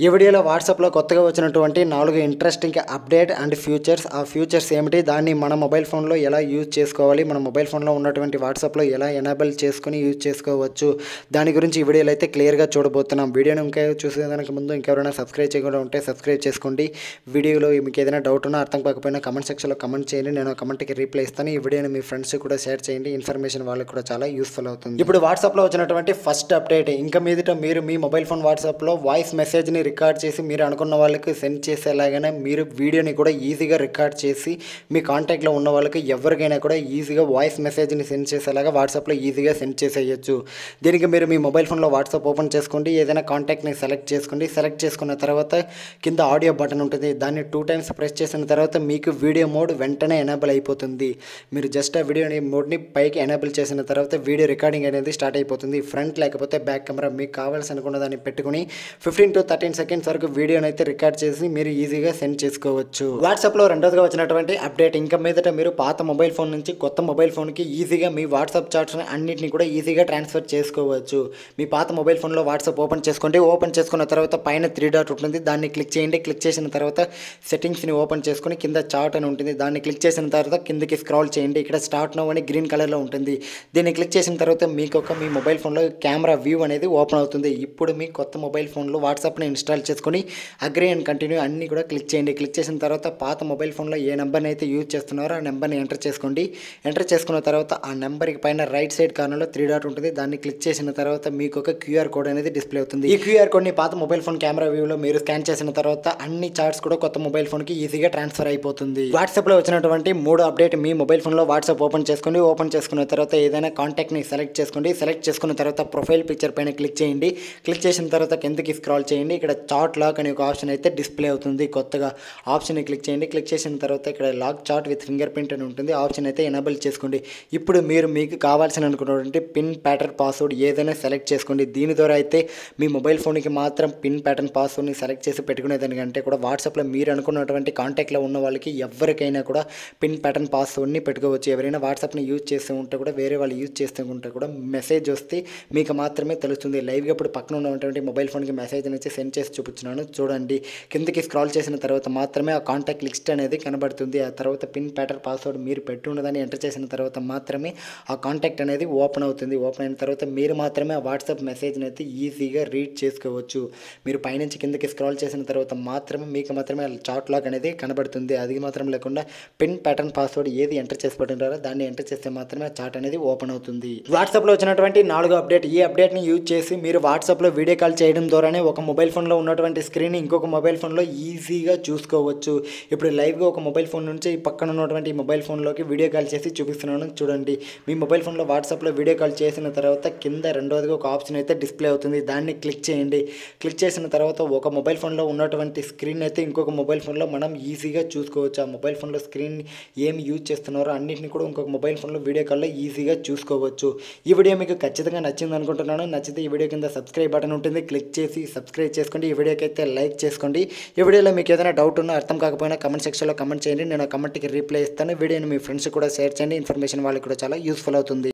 ఈ వీడియోలో వాట్సాప్లో కొత్తగా వచ్చినటువంటి నాలుగు ఇంట్రెస్టింగ్ అప్డేట్ అండ్ ఫ్యూచర్స్ ఆ ఫ్యూచర్స్ ఏమిటి దాన్ని మన మొబైల్ ఫోన్లో ఎలా యూజ్ చేసుకోవాలి మన మొబైల్ ఫోన్లో ఉన్నటువంటి వాట్సాప్లో ఎలా ఎనేబుల్ చేసుకుని యూజ్ చేసుకోవచ్చు దాని గురించి ఈ వీడియోలో అయితే క్లియర్గా చూడబోతున్నాం వీడియోని ఇంకా చూసేదానికి ముందు ఇంకెవరైనా సబ్స్క్రైబ్ చేయకుండా ఉంటే సబ్స్క్రైబ్ చేసుకోండి వీడియోలో మీకు ఏదైనా డౌట్ ఉన్నా అర్థం కాకపోయినా కమెంట్ సెక్షన్లో కమెంట్ చేయండి నేను కమెంట్కి రిప్లై ఇస్తాను ఈ వీడియోని మీ ఫ్రెండ్స్ కూడా షేర్ చేయండి ఇన్ఫర్మేషన్ వాళ్ళకి కూడా చాలా యూస్ఫుల్ అవుతుంది ఇప్పుడు వాట్సాప్లో వచ్చినటువంటి ఫస్ట్ అప్డేట్ ఇంకా మీదట మీరు మీ మొబైల్ ఫోన్ వాట్సాప్లో వాయిస్ మెసేజ్ని రికార్డ్ చేసి మీరు అనుకున్న వాళ్ళకి సెండ్ చేసేలాగానే మీరు వీడియోని కూడా ఈజీగా రికార్డ్ చేసి మీ కాంటాక్ట్లో ఉన్న వాళ్ళకి ఎవరికైనా కూడా ఈజీగా వాయిస్ మెసేజ్ని సెండ్ చేసేలాగా వాట్సాప్లో ఈజీగా సెండ్ చేసేయచ్చు దీనికి మీరు మీ మొబైల్ ఫోన్లో వాట్సాప్ ఓపెన్ చేసుకోండి ఏదైనా కాంటాక్ట్ని సెలెక్ట్ చేసుకోండి సెలెక్ట్ చేసుకున్న తర్వాత కింద ఆడియో బటన్ ఉంటుంది దాన్ని టూ టైమ్స్ ప్రెస్ చేసిన తర్వాత మీకు వీడియో మోడ్ వెంటనే ఎనేబుల్ అయిపోతుంది మీరు జస్ట్ ఆ వీడియో మోడ్ని పైకి ఎనేబుల్ చేసిన తర్వాత వీడియో రికార్డింగ్ అనేది స్టార్ట్ అయిపోతుంది ఫ్రంట్ లేకపోతే బ్యాక్ కెమెరా మీకు కావాల్సి అనుకున్న దాన్ని పెట్టుకుని ఫిఫ్టీన్ టు థర్టీన్ సెకండ్స్ వరకు వీడియోని అయితే రికార్డ్ చేసి మీరు ఈజీగా సెండ్ చేసుకోవచ్చు వాట్సాప్లో రెండోదిగా వచ్చినటువంటి అప్డేట్ ఇంకా మీదట మీరు పాత మొబైల్ ఫోన్ నుంచి కొత్త మొబైల్ ఫోన్కి ఈజీగా మీ వాట్సాప్ చాట్స్ అన్నింటినీ కూడా ఈజీగా ట్రాన్స్ఫర్ చేసుకోవచ్చు మీ పాత మొబైల్ ఫోన్లో వాట్సాప్ ఓపెన్ చేసుకోండి ఓపెన్ చేసుకున్న తర్వాత పైన త్రీ డాట్ ఉంటుంది దాన్ని క్లిక్ చేయండి క్లిక్ చేసిన తర్వాత సెటింగ్స్ని ఓపెన్ చేసుకుని కింద చాట్ అని ఉంటుంది దాన్ని క్లిక్ చేసిన తర్వాత కిందకి స్క్రాల్ చేయండి ఇక్కడ స్టార్ట్ నో అని గ్రీన్ కలర్లో ఉంటుంది దీన్ని క్లిక్ చేసిన తర్వాత మీకు ఒక మీ మొబైల్ ఫోన్లో కెమెరా వ్యూ అనేది ఓపెన్ అవుతుంది ఇప్పుడు మీ కొత్త మొబైల్ ఫోన్లో వాట్సాప్ని ఇన్స్టాల్ చేసుకొని అగ్రి అండ్ కంటిన్యూ అన్నీ కూడా క్లిక్ చేయండి క్లిక్ చేసిన తర్వాత పాత మొబైల్ ఫోన్లో ఏ నెంబర్ని అయితే యూజ్ చేస్తున్నారో ఆ నెంబర్ని ఎంటర్ చేసుకోండి ఎంటర్ చేసుకున్న తర్వాత ఆ నెంబర్కి పైన రైట్ సైడ్ కార్నర్లో త్రీ డాట్ ఉంటుంది దాన్ని క్లిక్ చేసిన తర్వాత మీకు ఒక క్యూఆర్ కోడ్ అనేది డిస్ప్లే అవుతుంది ఈ క్యూఆర్ కోడ్ని పాత మొబైల్ ఫోన్ కెమెరా వ్యూలో మీరు స్కాన్ చేసిన తర్వాత అన్ని చార్ట్స్ కూడా కొత్త మొబైల్ ఫోన్కి ఈజీగా ట్రాన్స్ఫర్ అయిపోతుంది వాట్సాప్లో వచ్చినటువంటి మూడో అప్డేట్ మీ మొబైల్ ఫోన్లో వాట్సాప్ ఓపెన్ చేసుకోండి ఓపెన్ చేసుకున్న తర్వాత ఏదైనా కాంటాక్ట్ని సెలెక్ట్ చేసుకోండి సెలెక్ట్ చేసుకున్న తర్వాత ప్రొఫైల్ పిక్చర్ పైన క్లిక్ చేయండి క్లిక్ చేసిన తర్వాత కిందకి స్క్రాల్ చేయండి ఇక్కడ ఇక్కడ చార్ట్ లాక్ అనే ఒక ఆప్షన్ అయితే డిస్ప్లే అవుతుంది కొత్తగా ఆప్షన్ని క్లిక్ చేయండి క్లిక్ చేసిన తర్వాత ఇక్కడ lock chart with fingerprint అని ఉంటుంది ఆప్షన్ అయితే ఎనబుల్ చేసుకోండి ఇప్పుడు మీరు మీకు కావాల్సిన అనుకున్నటువంటి పిన్ ప్యాటర్న్ పాస్వర్డ్ ఏదైనా సెలెక్ట్ చేసుకోండి దీని ద్వారా అయితే మీ మొబైల్ ఫోన్కి మాత్రం పిన్ ప్యాటర్న్ పాస్వర్డ్ని సెలెక్ట్ చేసి పెట్టుకునేదానికంటే కూడా వాట్సాప్లో మీరు అనుకున్నటువంటి కాంటాక్ట్లో ఉన్న వాళ్ళకి ఎవరికైనా కూడా పిన్ ప్యాటర్న్ పాస్వర్డ్ని పెట్టుకోవచ్చు ఎవరైనా వాట్సాప్ని యూజ్ చేస్తూ ఉంటే కూడా వేరే వాళ్ళు యూజ్ చేస్తూ ఉంటే కూడా మెసేజ్ వస్తే మీకు మాత్రమే తెలుస్తుంది లైవ్గా ఇప్పుడు పక్కన ఉన్నటువంటి మొబైల్ ఫోన్కి మెసేజ్ అనేది సెండ్ చేసి చూపించున్నాను చూడండి కిందకి స్క్రాల్ చేసిన తర్వాత మాత్రమే ఆ కాంటాక్ట్ లిస్ట్ అనేది కనబడుతుంది ఆ తర్వాత పిన్ ప్యాటర్ పాస్వర్డ్ మీరు పెట్టున్నదని ఎంటర్ చేసిన తర్వాత మాత్రమే ఆ కాంటాక్ట్ అనేది ఓపెన్ అవుతుంది ఓపెన్ అయిన తర్వాత మీరు మాత్రమే ఆ వాట్సాప్ మెసేజ్ని అయితే ఈజీగా రీడ్ చేసుకోవచ్చు మీరు పైనుంచి కిందకి స్క్రాల్ చేసిన తర్వాత మాత్రమే మీకు మాత్రమే చాట్ లాక్ అనేది కనబడుతుంది అది మాత్రం లేకుండా పిన్ ప్యాటర్న్ పాస్వర్డ్ ఏది ఎంటర్ చేసి పెట్టుంటారో దాన్ని ఎంటర్ చేస్తే మాత్రమే చాట్ అనేది ఓపెన్ అవుతుంది వాట్సాప్లో వచ్చినటువంటి నాలుగో అప్డేట్ ఈ అప్డేట్ని యూజ్ చేసి మీరు వాట్సాప్లో వీడియో కాల్ చేయడం ద్వారానే ఒక మొబైల్ ఫోన్ ఫోన్లో ఉన్నటువంటి స్క్రీన్ ఇంకొక మొబైల్ ఫోన్లో ఈజీగా చూసుకోవచ్చు ఇప్పుడు లైవ్గా ఒక మొబైల్ ఫోన్ నుంచి పక్కన ఉన్నటువంటి మొబైల్ ఫోన్లోకి వీడియో కాల్ చేసి చూపిస్తున్నాను చూడండి మీ మొబైల్ ఫోన్లో వాట్సాప్లో వీడియో కాల్ చేసిన తర్వాత కింద రెండవదిగా ఒక ఆప్షన్ అయితే డిస్ప్లే అవుతుంది దాన్ని క్లిక్ చేయండి క్లిక్ చేసిన తర్వాత ఒక మొబైల్ ఫోన్లో ఉన్నటువంటి స్క్రీన్ అయితే ఇంకొక మొబైల్ ఫోన్లో మనం ఈజీగా చూసుకోవచ్చు ఆ మొబైల్ ఫోన్లో స్క్రీన్ ఏమి యూజ్ చేస్తున్నారో అన్నింటిని కూడా ఇంకొక మొబైల్ ఫోన్లో వీడియో కాల్లో ఈజీగా చూసుకోవచ్చు ఈ వీడియో మీకు ఖచ్చితంగా నచ్చింది అనుకుంటున్నాను నచ్చితే ఈ వీడియో కింద సబ్స్క్రైబ్ బటన్ ఉంటుంది క్లిక్ చేసి సబ్స్క్రైబ్ చేసుకుని చేసుకోండి ఈ వీడియోకి అయితే లైక్ చేసుకోండి ఈ వీడియోలో మీకు ఏదైనా డౌట్ ఉన్నా అర్థం కాకపోయినా కమెంట్ సెక్షన్లో కమెంట్ చేయండి నేను కమెంట్కి రిప్లై ఇస్తాను వీడియోని మీ ఫ్రెండ్స్ కూడా షేర్ చేయండి ఇన్ఫర్మేషన్ వాళ్ళకి కూడా చాలా యూస్ఫుల్ అవుతుంది